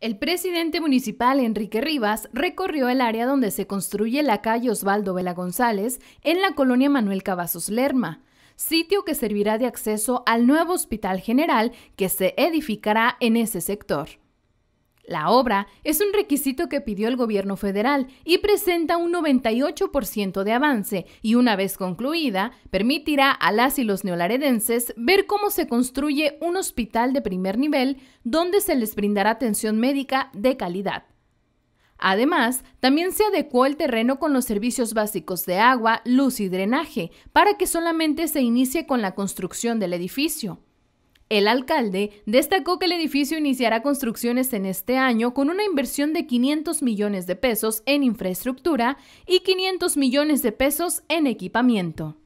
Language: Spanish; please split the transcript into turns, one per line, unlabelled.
El presidente municipal Enrique Rivas recorrió el área donde se construye la calle Osvaldo Vela González en la colonia Manuel Cavazos Lerma, sitio que servirá de acceso al nuevo Hospital General que se edificará en ese sector. La obra es un requisito que pidió el gobierno federal y presenta un 98% de avance y una vez concluida permitirá a las y los neolaredenses ver cómo se construye un hospital de primer nivel donde se les brindará atención médica de calidad. Además, también se adecuó el terreno con los servicios básicos de agua, luz y drenaje para que solamente se inicie con la construcción del edificio. El alcalde destacó que el edificio iniciará construcciones en este año con una inversión de 500 millones de pesos en infraestructura y 500 millones de pesos en equipamiento.